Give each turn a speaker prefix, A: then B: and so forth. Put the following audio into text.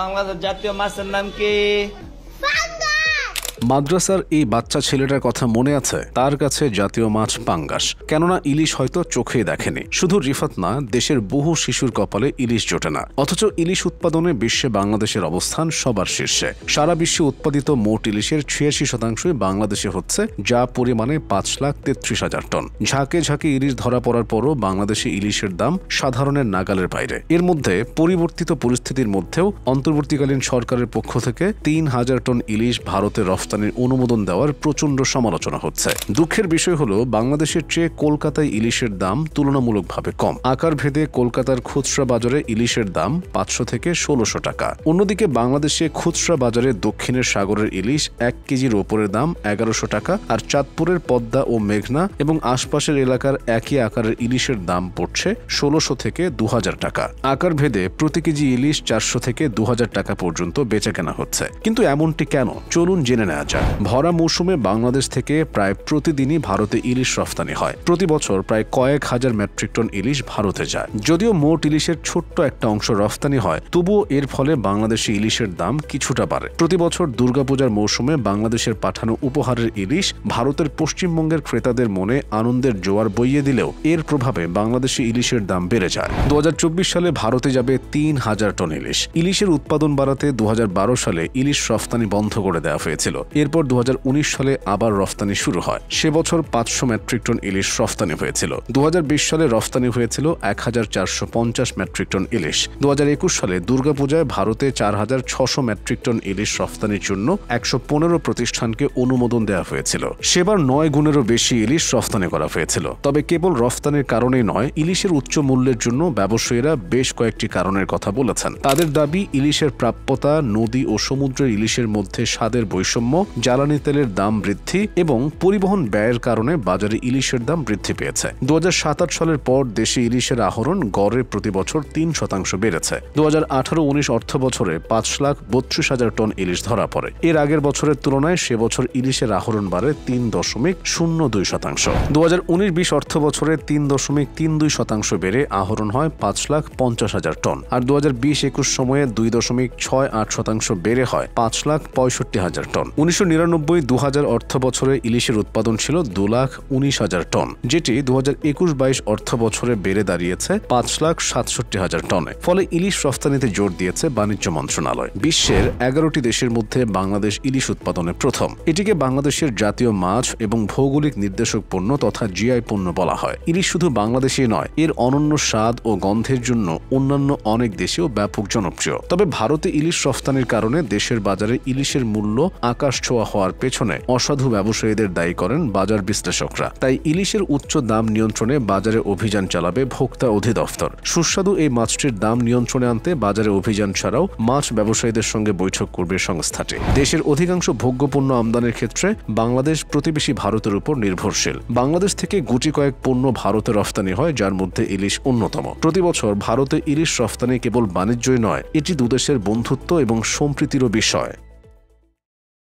A: বাংলাদেশ জাতীয় মাছের নাম কি মাদ্রাসার এই বাচ্চা ছেলেটার কথা মনে আছে তার কাছে জাতীয় মাছ পাঙ্গাস কেননা ইলিশ হয়তো চোখে দেখেনি শুধু রিফাত না দেশের বহু শিশুর কপালে ইলিশ জোটে না অথচ ইলিশ উৎপাদনে বিশ্বে বাংলাদেশের অবস্থান সবার শীর্ষে সারা বিশ্বে উৎপাদিত মোট ইলিশের ছিয়াশি শতাংশই বাংলাদেশে হচ্ছে যা পরিমাণে পাঁচ লাখ তেত্রিশ হাজার টন ঝাঁকে ঝাঁকে ইলিশ ধরা পড়ার পরও বাংলাদেশে ইলিশের দাম সাধারণের নাগালের বাইরে এর মধ্যে পরিবর্তিত পরিস্থিতির মধ্যেও অন্তর্বর্তীকালীন সরকারের পক্ষ থেকে তিন হাজার টন ইলিশ ভারতে রফত কর্মসংস্থানের অনুমোদন দেওয়ার প্রচণ্ড সমালোচনা হচ্ছে দুঃখের বিষয় হলো বাংলাদেশের চেয়ে কলকাতায় ইলিশের দাম তুলনামূলকভাবে কম আকার ভেদে কলকাতার খুচরা বাজারে ইলিশের দাম পাঁচশো থেকে ষোলোশো টাকা অন্যদিকে বাংলাদেশে খুচরা বাজারে দক্ষিণের সাগরের ইলিশ এক কেজির ওপরের দাম এগারোশো টাকা আর চাঁদপুরের পদ্মা ও মেঘনা এবং আশপাশের এলাকার একই আকারের ইলিশের দাম পড়ছে ষোলোশো থেকে দু টাকা আকার ভেদে প্রতি কেজি ইলিশ চারশো থেকে দু টাকা পর্যন্ত বেচা কেনা হচ্ছে কিন্তু এমনটি কেন চলুন জেনে নেওয়া কেনা যায় ভরা মৌসুমে বাংলাদেশ থেকে প্রায় প্রতিদিনই ভারতে ইলিশ রফতানি হয় প্রতি বছর প্রায় কয়েক হাজার মেট্রিক টন ইলিশ ভারতে যায় যদিও মোট ইলিশের ছোট্ট একটা অংশ রফতানি হয় তবুও এর ফলে বাংলাদেশি ইলিশের দাম কিছুটা বাড়ে প্রতি বছর দুর্গাপূজার মৌসুমে বাংলাদেশের পাঠানো উপহারের ইলিশ ভারতের পশ্চিমবঙ্গের ক্রেতাদের মনে আনন্দের জোয়ার বইয়ে দিলেও এর প্রভাবে বাংলাদেশি ইলিশের দাম বেড়ে যায় দু সালে ভারতে যাবে তিন হাজার টন ইলিশ ইলিশের উৎপাদন বাড়াতে দু সালে ইলিশ রফতানি বন্ধ করে দেওয়া হয়েছিল এরপর দু সালে আবার রফতানি শুরু হয় সে বছর পাঁচশো মেট্রিক টন ইলিশ রফতানি হয়েছিল দু সালে রফতানি হয়েছিল এক মেট্রিক টন ইলিশ দু সালে দুর্গাপূজায় ভারতে চার হাজার মেট্রিক টন ইলিশ রফতানির জন্য একশো প্রতিষ্ঠানকে অনুমোদন দেওয়া হয়েছিল সেবার নয় গুণেরও বেশি ইলিশ রফতানি করা হয়েছিল তবে কেবল রফতানির কারণেই নয় ইলিশের উচ্চ মূল্যের জন্য ব্যবসায়ীরা বেশ কয়েকটি কারণের কথা বলেছেন তাদের দাবি ইলিশের প্রাপ্যতা নদী ও সমুদ্রের ইলিশের মধ্যে স্বাদের বৈষম্য তারতম্য জ্বালানি তেলের দাম বৃদ্ধি এবং পরিবহন ব্যয়ের কারণে বাজারে ইলিশের দাম বৃদ্ধি পেয়েছে দু সালের পর দেশে ইলিশের আহরণ গড়ে প্রতি বছর তিন শতাংশ বেড়েছে দু হাজার আঠারো উনিশ অর্থ বছরে পাঁচ লাখ বত্রিশ হাজার টন ইলিশ ধরা পড়ে এর আগের বছরের তুলনায় সে বছর ইলিশের আহরণ বাড়ে তিন দশমিক শূন্য দুই শতাংশ দু হাজার উনিশ বিশ অর্থ বছরে তিন দশমিক তিন দুই শতাংশ বেড়ে আহরণ হয় পাঁচ লাখ পঞ্চাশ হাজার টন আর দু হাজার বিশ একুশ সময়ে দুই দশমিক ছয় আট শতাংশ বেড়ে হয় পাঁচ লাখ পঁয়ষট্টি হাজার টন উনিশশো নিরানব্বই দু হাজার অর্থ বছরে ইলিশের উৎপাদন ছিল দু লাখ উনিশ হাজার টন যেটি দু হাজার একুশ বাইশ অর্থ বছরে বেড়ে দাঁড়িয়েছে পাঁচ লাখ সাতষট্টি হাজার টনে ফলে ইলিশ রফতানিতে জোর দিয়েছে বাণিজ্য মন্ত্রণালয় বিশ্বের এগারোটি দেশের মধ্যে বাংলাদেশ ইলিশ উৎপাদনে প্রথম এটিকে বাংলাদেশের জাতীয় মাছ এবং ভৌগোলিক নির্দেশক পণ্য তথা জিআই পণ্য বলা হয় ইলিশ শুধু বাংলাদেশে নয় এর অনন্য স্বাদ ও গন্ধের জন্য অন্যান্য অনেক দেশেও ব্যাপক জনপ্রিয় তবে ভারতে ইলিশ রফতানির কারণে দেশের বাজারে ইলিশের মূল্য আকাশ আকাশ ছোঁয়া হওয়ার পেছনে অসাধু ব্যবসায়ীদের দায়ী করেন বাজার বিশ্লেষকরা তাই ইলিশের উচ্চ দাম নিয়ন্ত্রণে বাজারে অভিযান চালাবে ভোক্তা অধিদপ্তর সুস্বাদু এই মাছটির দাম নিয়ন্ত্রণে আনতে বাজারে অভিযান ছাড়াও মাছ ব্যবসায়ীদের সঙ্গে বৈঠক করবে সংস্থাটি দেশের অধিকাংশ ভোগ্যপূর্ণ আমদানির ক্ষেত্রে বাংলাদেশ প্রতিবেশী ভারতের উপর নির্ভরশীল বাংলাদেশ থেকে গুটি কয়েক পণ্য ভারতে রফতানি হয় যার মধ্যে ইলিশ অন্যতম প্রতি বছর ভারতে ইলিশ রফতানি কেবল বাণিজ্যই নয় এটি দুদেশের বন্ধুত্ব এবং সম্প্রীতিরও বিষয়